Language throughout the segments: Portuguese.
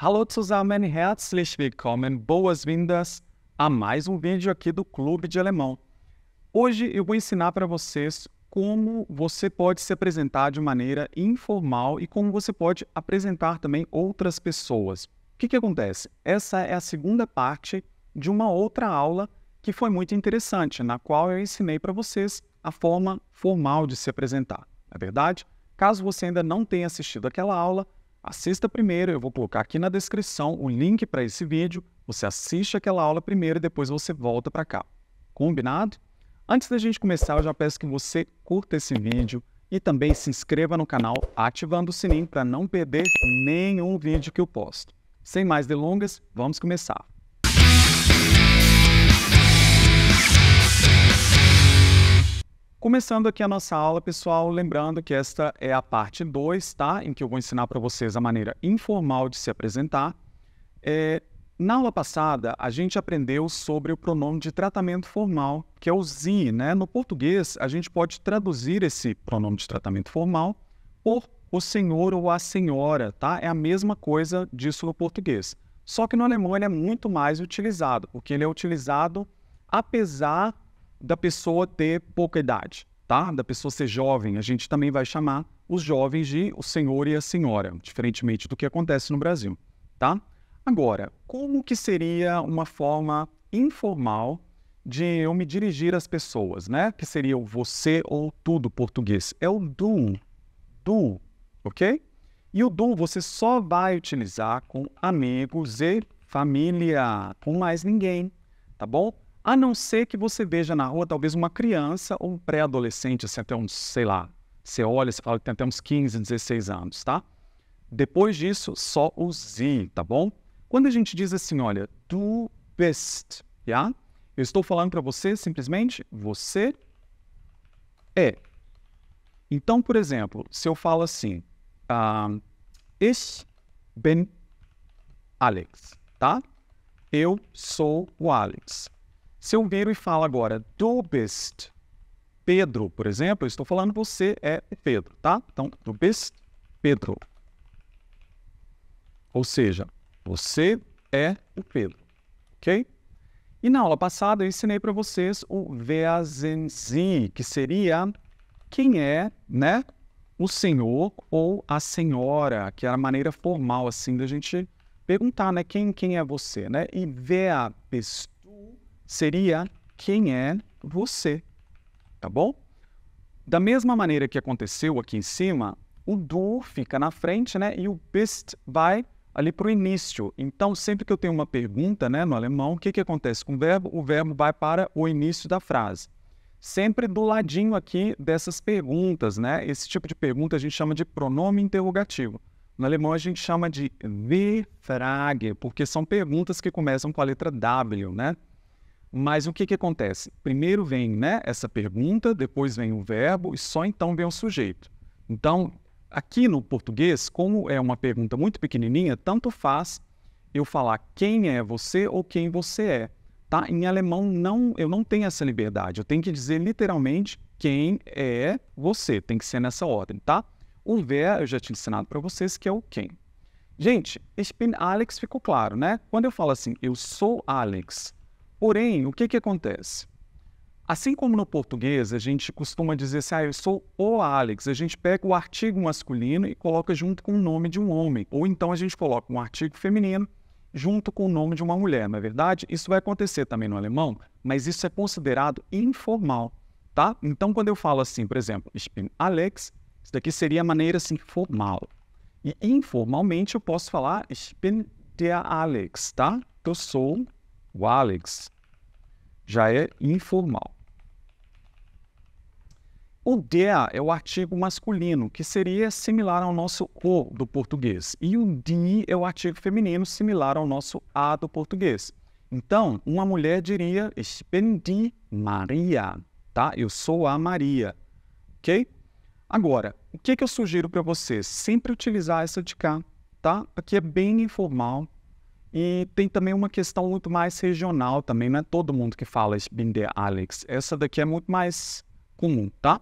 Hallo zusammen, herzlich willkommen, boas-vindas a mais um vídeo aqui do Clube de Alemão. Hoje eu vou ensinar para vocês como você pode se apresentar de maneira informal e como você pode apresentar também outras pessoas. O que, que acontece? Essa é a segunda parte de uma outra aula que foi muito interessante, na qual eu ensinei para vocês a forma formal de se apresentar. Na é verdade, caso você ainda não tenha assistido aquela aula, Assista primeiro, eu vou colocar aqui na descrição o link para esse vídeo. Você assiste aquela aula primeiro e depois você volta para cá. Combinado? Antes da gente começar, eu já peço que você curta esse vídeo e também se inscreva no canal ativando o sininho para não perder nenhum vídeo que eu posto. Sem mais delongas, vamos começar. Começando aqui a nossa aula, pessoal, lembrando que esta é a parte 2, tá? Em que eu vou ensinar para vocês a maneira informal de se apresentar. É, na aula passada, a gente aprendeu sobre o pronome de tratamento formal, que é o ZI, né? No português, a gente pode traduzir esse pronome de tratamento formal por o senhor ou a senhora, tá? É a mesma coisa disso no português. Só que no alemão ele é muito mais utilizado, porque ele é utilizado apesar da pessoa ter pouca idade, tá? Da pessoa ser jovem, a gente também vai chamar os jovens de o senhor e a senhora, diferentemente do que acontece no Brasil, tá? Agora, como que seria uma forma informal de eu me dirigir às pessoas, né? Que seria o você ou tudo português. É o do, do, ok? E o do você só vai utilizar com amigos e família, com mais ninguém, tá bom? A não ser que você veja na rua talvez uma criança ou um pré-adolescente, assim, até uns, sei lá, você olha, você fala que tem até uns 15, 16 anos, tá? Depois disso, só o z, tá bom? Quando a gente diz assim, olha, tu bist, yeah? eu estou falando para você simplesmente, você é. Então, por exemplo, se eu falo assim, um, ah, ich bin Alex, tá? Eu sou o Alex. Se eu viro e falo agora, tu bist Pedro, por exemplo, eu estou falando você é Pedro, tá? Então, tu bist Pedro. Ou seja, você é o Pedro, ok? E na aula passada eu ensinei para vocês o Wer Sie, que seria quem é, né? O senhor ou a senhora, que era a maneira formal assim da gente perguntar, né? Quem, quem é você, né? E wer bist seria quem é você, tá bom? Da mesma maneira que aconteceu aqui em cima, o do fica na frente, né? E o bist vai ali para o início. Então, sempre que eu tenho uma pergunta né, no alemão, o que, que acontece com o verbo? O verbo vai para o início da frase. Sempre do ladinho aqui dessas perguntas, né? Esse tipo de pergunta a gente chama de pronome interrogativo. No alemão a gente chama de W-Frage, porque são perguntas que começam com a letra W, né? Mas o que, que acontece? Primeiro vem né, essa pergunta, depois vem o verbo e só então vem o sujeito. Então, aqui no português, como é uma pergunta muito pequenininha, tanto faz eu falar quem é você ou quem você é. Tá? Em alemão, não, eu não tenho essa liberdade. Eu tenho que dizer literalmente quem é você. Tem que ser nessa ordem, tá? O ver eu já tinha ensinado para vocês que é o quem. Gente, ich bin Alex ficou claro, né? Quando eu falo assim, eu sou Alex, Porém, o que, que acontece? Assim como no português, a gente costuma dizer assim, ah, eu sou o Alex. A gente pega o artigo masculino e coloca junto com o nome de um homem. Ou então a gente coloca um artigo feminino junto com o nome de uma mulher, não é verdade? Isso vai acontecer também no alemão, mas isso é considerado informal, tá? Então, quando eu falo assim, por exemplo, ich bin Alex, isso daqui seria a maneira assim, formal. E informalmente eu posso falar ich bin der Alex, tá? Eu sou o Alex, já é informal. O "de" é o artigo masculino, que seria similar ao nosso o do português, e o "di" é o artigo feminino, similar ao nosso a do português. Então, uma mulher diria: Ich bin die Maria, tá? Eu sou a Maria, ok? Agora, o que, que eu sugiro para vocês? Sempre utilizar essa de cá, tá? Aqui é bem informal, e tem também uma questão muito mais regional também, não é todo mundo que fala Spinner Alex. Essa daqui é muito mais comum, tá?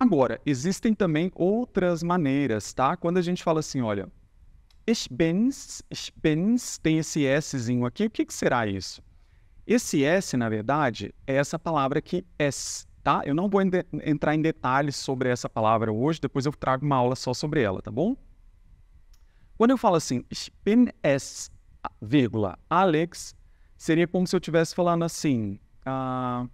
Agora, existem também outras maneiras, tá? Quando a gente fala assim, olha, Spins, Spins tem esse Szinho aqui, o que, que será isso? Esse S, na verdade, é essa palavra aqui, S, tá? Eu não vou entrar em detalhes sobre essa palavra hoje, depois eu trago uma aula só sobre ela, tá bom? Quando eu falo assim, spin S vírgula, Alex, seria como se eu estivesse falando assim: ah,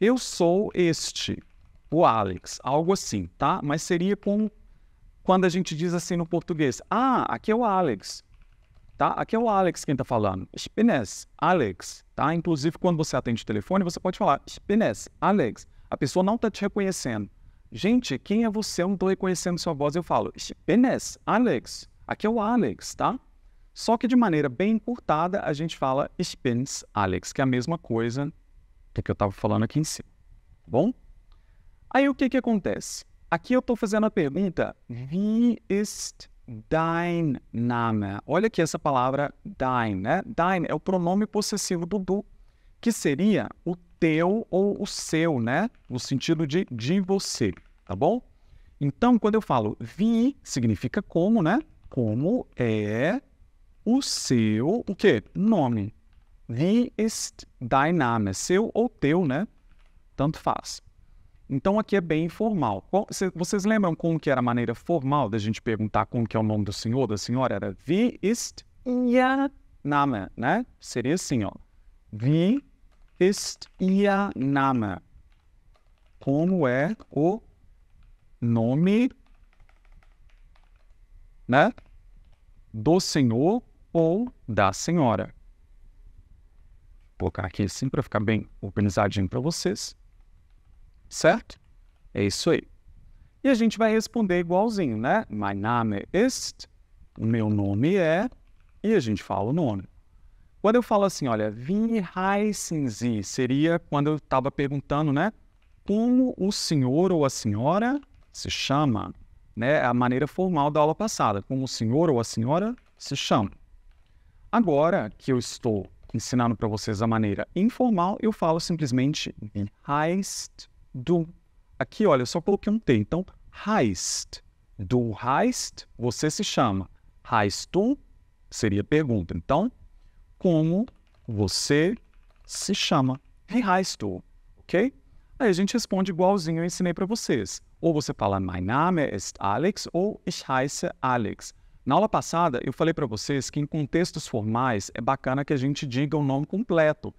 eu sou este, o Alex, algo assim, tá? Mas seria como quando a gente diz assim no português: ah, aqui é o Alex, tá? Aqui é o Alex quem está falando. Spines, Alex, tá? Inclusive, quando você atende o telefone, você pode falar Spines, Alex. A pessoa não está te reconhecendo. Gente, quem é você? Eu não estou reconhecendo sua voz. Eu falo Spines, Alex. Aqui é o Alex, tá? Só que de maneira bem encurtada, a gente fala spins Alex, que é a mesma coisa que eu estava falando aqui em cima. Tá bom? Aí o que, que acontece? Aqui eu estou fazendo a pergunta: Wie ist dein Name? Olha aqui essa palavra dein, né? Dein é o pronome possessivo do du, que seria o teu ou o seu, né? No sentido de de você, tá bom? Então, quando eu falo *wie* significa como, né? Como é o seu, o quê? Nome. He ist dein Name. Seu ou teu, né? Tanto faz. Então aqui é bem informal. Vocês lembram como que era a maneira formal da gente perguntar como que é o nome do senhor, da senhora? Era Wie ist ihr Name, né? Seria assim, ó. Wie ist ihr Name? Como é o nome, né? Do senhor ou da senhora. Vou colocar aqui assim para ficar bem organizadinho para vocês. Certo? É isso aí. E a gente vai responder igualzinho, né? My name O meu nome é, e a gente fala o nome. Quando eu falo assim, olha, wie heißen Sie? Seria quando eu estava perguntando, né? Como o senhor ou a senhora se chama, né? A maneira formal da aula passada, como o senhor ou a senhora se chama. Agora que eu estou ensinando para vocês a maneira informal, eu falo simplesmente heist do. Aqui, olha, eu só coloquei um T. Então, heist. Do heist, você se chama. Heist do seria pergunta. Então, como você se chama? heist do. Ok? Aí a gente responde igualzinho eu ensinei para vocês. Ou você fala, mein Name ist Alex, ou ich heiße Alex. Na aula passada, eu falei para vocês que em contextos formais é bacana que a gente diga o nome completo.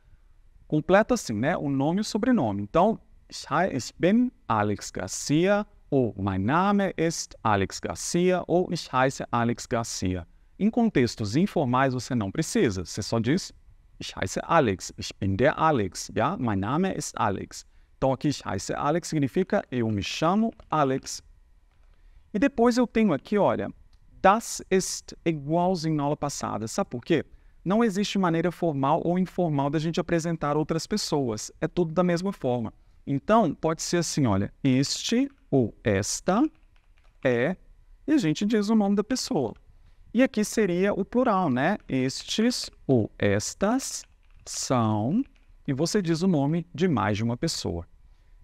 Completo assim, né? O nome e o sobrenome. Então, ich bin Alex Garcia, ou mein Name ist Alex Garcia, ou ich heiße Alex Garcia. Em contextos informais, você não precisa. Você só diz, ich heiße Alex, ich bin der Alex, ja? Mein Name ist Alex. Então, aqui, ich heiße Alex significa eu me chamo Alex. E depois eu tenho aqui, olha, das ist igualzinho aula passada. Sabe por quê? Não existe maneira formal ou informal da gente apresentar outras pessoas. É tudo da mesma forma. Então, pode ser assim, olha, este ou esta é, e a gente diz o nome da pessoa. E aqui seria o plural, né? Estes ou estas são, e você diz o nome de mais de uma pessoa.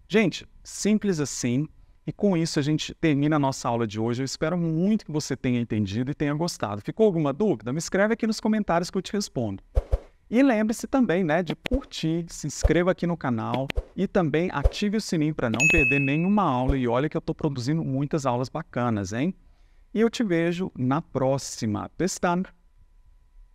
Gente, simples assim, e com isso a gente termina a nossa aula de hoje. Eu espero muito que você tenha entendido e tenha gostado. Ficou alguma dúvida? Me escreve aqui nos comentários que eu te respondo. E lembre-se também, né, de curtir, se inscreva aqui no canal e também ative o sininho para não perder nenhuma aula. E olha que eu estou produzindo muitas aulas bacanas, hein? E eu te vejo na próxima. Bis